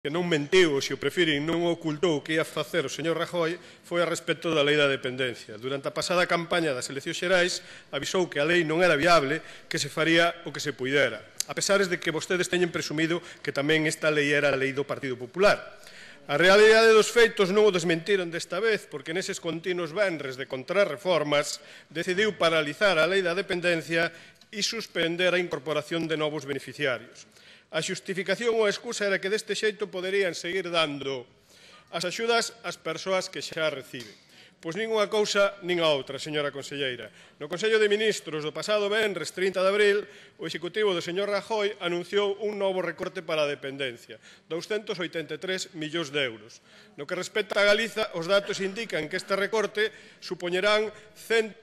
que non mentiu, se o prefiren, non ocultou que ia facer o señor Rajoy foi a respecto da lei da dependencia. Durante a pasada campaña das eleccións xerais avisou que a lei non era viable, que se faría o que se puidera, a pesares de que vostedes teñen presumido que tamén esta lei era a lei do Partido Popular. A realidade dos feitos non o desmentiron desta vez, porque neses continuos vendres de contrarreformas decidiu paralizar a lei da dependencia e suspender a incorporación de novos beneficiarios. A xustificación ou a excusa era que deste xeito poderían seguir dando as axudas ás persoas que xa reciben. Pois nin unha cousa nin a outra, señora conselleira. No Consello de Ministros do pasado venres 30 de abril, o Executivo do señor Rajoy anunciou un novo recorte para a dependencia, 283 millóns de euros. No que respecta a Galiza, os datos indican que este recorte supoñerán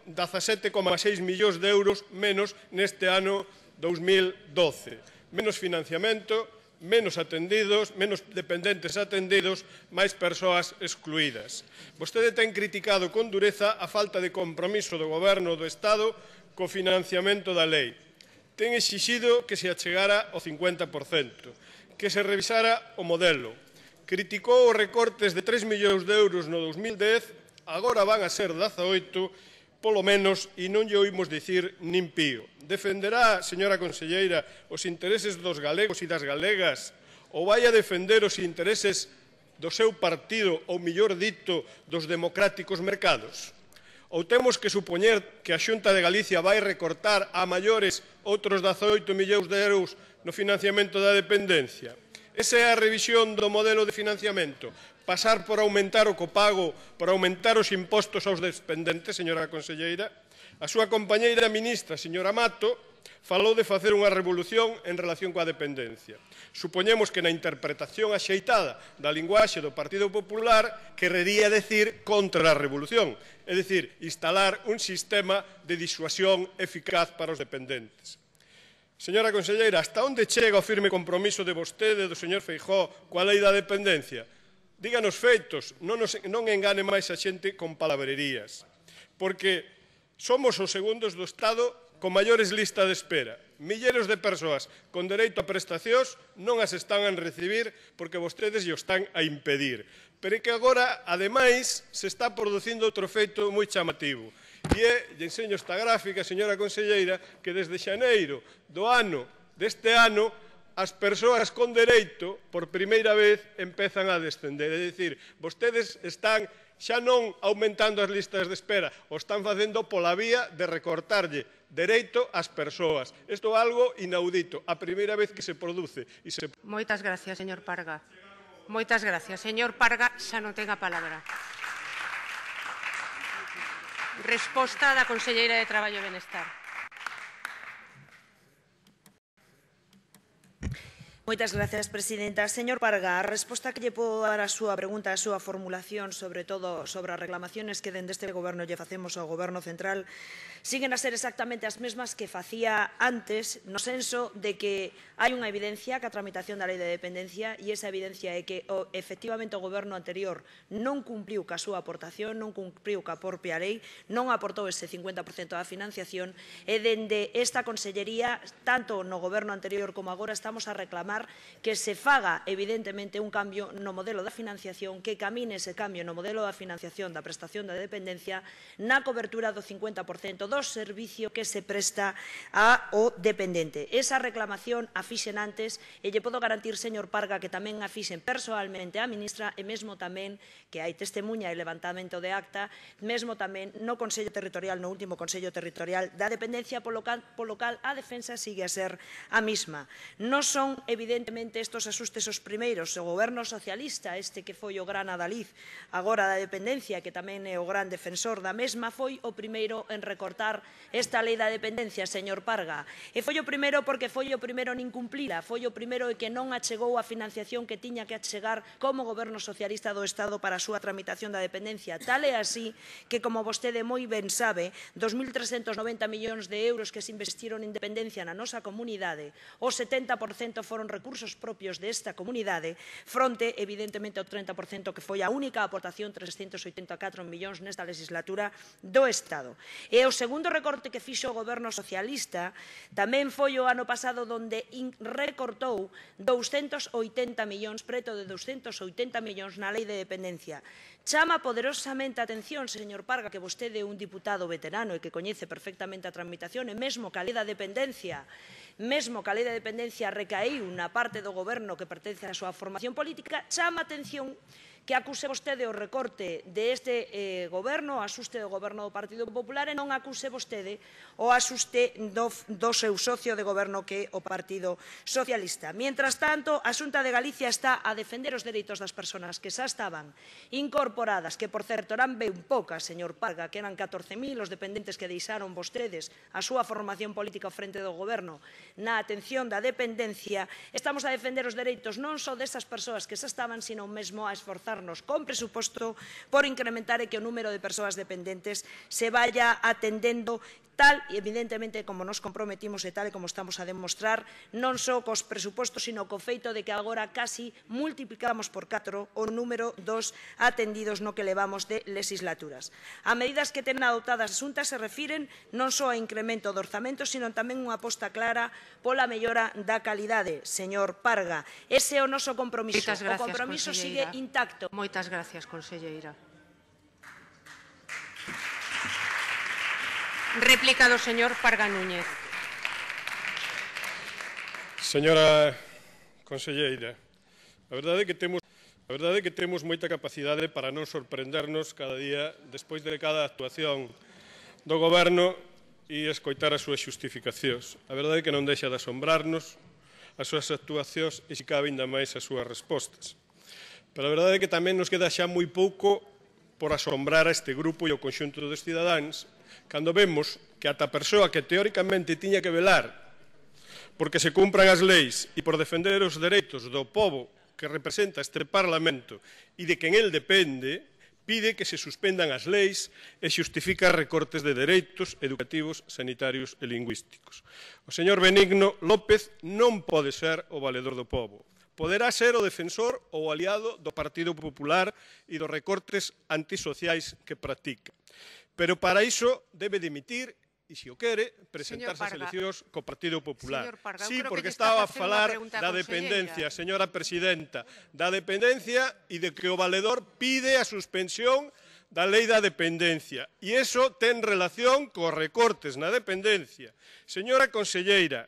17,6 millóns de euros menos neste ano 2012 menos financiamento, menos atendidos, menos dependentes atendidos, máis persoas excluídas. Vostede ten criticado con dureza a falta de compromiso do Goberno do Estado co financiamento da lei. Ten exixido que se achegara o 50%, que se revisara o modelo. Criticou os recortes de 3 millóns de euros no 2010, agora van a ser 18 polo menos, e non lle oímos dicir nin pío. Defenderá, señora conselleira, os intereses dos galegos e das galegas ou vai a defender os intereses do seu partido, ou mellor dito, dos democráticos mercados? Ou temos que supoñer que a Xunta de Galicia vai recortar a maiores outros 18 millóns de euros no financiamento da dependencia? Esa é a revisión do modelo de financiamento pasar por aumentar o copago, por aumentar os impostos aos dependentes, señora conselleira. A súa compañeira ministra, señora Mato, falou de facer unha revolución en relación coa dependencia. Supoñemos que na interpretación axeitada da linguaxe do Partido Popular querería decir contra a revolución, é dicir, instalar un sistema de disuasión eficaz para os dependentes. Señora conselleira, hasta onde chega o firme compromiso de vostede e do señor Feijó coa lei da dependencia? díganos feitos, non, nos, non engane máis a xente con palabrerías, porque somos os segundos do Estado con maiores lista de espera. Milleiros de persoas con dereito a prestacións non as están a recibir porque vostedes lle están a impedir. Pero é que agora, ademais, se está producindo outro feito moi chamativo. E é, lle enseño esta gráfica, señora conselleira, que desde xaneiro do ano deste ano as persoas con dereito por primeira vez empezan a descender. É dicir, vostedes están xa non aumentando as listas de espera, o están facendo pola vía de recortarlle dereito ás persoas. Isto é algo inaudito, a primeira vez que se produce. E se... Moitas gracias, señor Parga. Moitas gracias. Señor Parga, xa non ten a palabra. Resposta da Conselleira de Traballo e Benestar. Moitas gracias, presidenta. Señor Parga, a resposta que lle podo dar a súa pregunta, a súa formulación, sobre todo sobre as reclamaciones que dende este goberno lle facemos ao goberno central, siguen a ser exactamente as mesmas que facía antes, no senso de que hai unha evidencia que a tramitación da lei de dependencia e esa evidencia é que o, efectivamente o goberno anterior non cumpriu ca súa aportación, non cumpriu ca propia lei, non aportou ese 50% da financiación e dende esta consellería, tanto no goberno anterior como agora, estamos a reclamar reclamar que se faga, evidentemente, un cambio no modelo da financiación, que camine ese cambio no modelo da financiación da prestación da dependencia na cobertura do 50% do servicio que se presta ao dependente. Esa reclamación a fixen antes e lle podo garantir, señor Parga, que tamén a fixen persoalmente a ministra e mesmo tamén que hai testemunha e levantamento de acta, mesmo tamén no Consello Territorial, no último Consello Territorial da Dependencia, polo cal, polo cal a defensa sigue a ser a mesma. Non son evidentemente evidentemente estos asustes os primeiros, o goberno socialista, este que foi o gran adalid agora da dependencia, que tamén é o gran defensor da mesma, foi o primeiro en recortar esta lei da dependencia, señor Parga. E foi o primeiro porque foi o primeiro en incumplila, foi o primeiro que non achegou a financiación que tiña que achegar como goberno socialista do Estado para a súa tramitación da dependencia. Tal é así que, como vostede moi ben sabe, 2.390 millóns de euros que se investiron en dependencia na nosa comunidade, o 70% foron recursos propios desta comunidade, fronte, evidentemente, ao 30% que foi a única aportación, 384 millóns nesta legislatura do Estado. E o segundo recorte que fixo o goberno socialista tamén foi o ano pasado donde recortou 280 millóns, preto de 280 millóns na lei de dependencia. Chama poderosamente a atención, señor Parga, que vostede é un diputado veterano e que coñece perfectamente a tramitación e mesmo que a lei da dependencia mesmo que a lei da dependencia recaíu na parte do goberno que pertence á súa formación política, chama a atención que acuse vostede o recorte deste eh, goberno, o asuste do goberno do Partido Popular e non acuse vostede o asuste do, do seu socio de goberno que é o Partido Socialista. Mientras tanto, a Xunta de Galicia está a defender os dereitos das persoas que xa estaban incorporadas, que por certo eran ben poucas, señor Parga, que eran 14.000 os dependentes que deixaron vostedes a súa formación política frente do goberno na atención da dependencia, estamos a defender os dereitos non só destas persoas que xa estaban, sino mesmo a esforzar esforzarnos con presuposto por incrementar e que o número de persoas dependentes se vaya atendendo tal e evidentemente como nos comprometimos e tal e como estamos a demostrar non só cos presupostos sino co feito de que agora casi multiplicamos por 4 o número dos atendidos no que levamos de legislaturas. A medidas que ten adoptadas as xuntas se refiren non só a incremento do orzamento sino tamén unha aposta clara pola mellora da calidade, señor Parga. Ese é o noso compromiso. Gracias, o compromiso sigue intacto. Moitas gracias, conselleira. Réplica do señor Parga Núñez. Señora conselleira, a verdade é que temos a verdade é que temos moita capacidade para non sorprendernos cada día despois de cada actuación do goberno e escoitar as súas xustificacións. A verdade é que non deixa de asombrarnos as súas actuacións e se cabe ainda máis as súas respostas. Pero a verdade é que tamén nos queda xa moi pouco por asombrar a este grupo e o conxunto dos cidadáns cando vemos que ata a persoa que teóricamente tiña que velar porque se cumpran as leis e por defender os dereitos do povo que representa este Parlamento e de quen el depende, pide que se suspendan as leis e xustifica recortes de dereitos educativos, sanitarios e lingüísticos. O señor Benigno López non pode ser o valedor do povo poderá ser o defensor ou aliado do Partido Popular e dos recortes antisociais que practica. Pero para iso debe dimitir e se o quere, presentarse ás eleccións co Partido Popular. Parga, sí, porque estaba a falar da dependencia, señora presidenta, da dependencia e de que o valedor pide a suspensión da lei da dependencia. E iso ten relación co recortes na dependencia. Señora conselleira,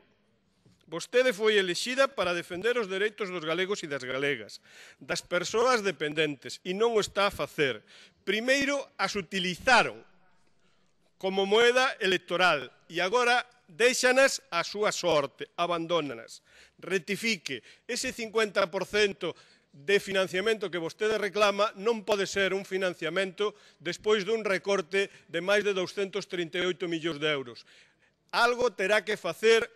Vostede foi elexida para defender os dereitos dos galegos e das galegas, das persoas dependentes, e non o está a facer. Primeiro, as utilizaron como moeda electoral e agora deixanas a súa sorte, abandónanas. Retifique, ese 50% de financiamento que vostede reclama non pode ser un financiamento despois dun recorte de máis de 238 millóns de euros. Algo terá que facer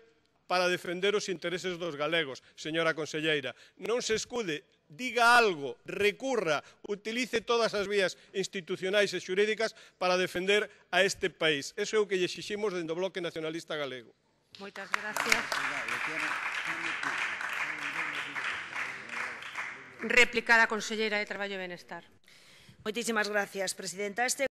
para defender os intereses dos galegos, señora conselleira. Non se escude, diga algo, recurra, utilice todas as vías institucionais e xurídicas para defender a este país. Eso é o que lle exiximos dentro do Bloque Nacionalista Galego. Moitas gracias. Replicada, a conselleira de Traballo e Benestar. Moitísimas gracias, presidenta. Este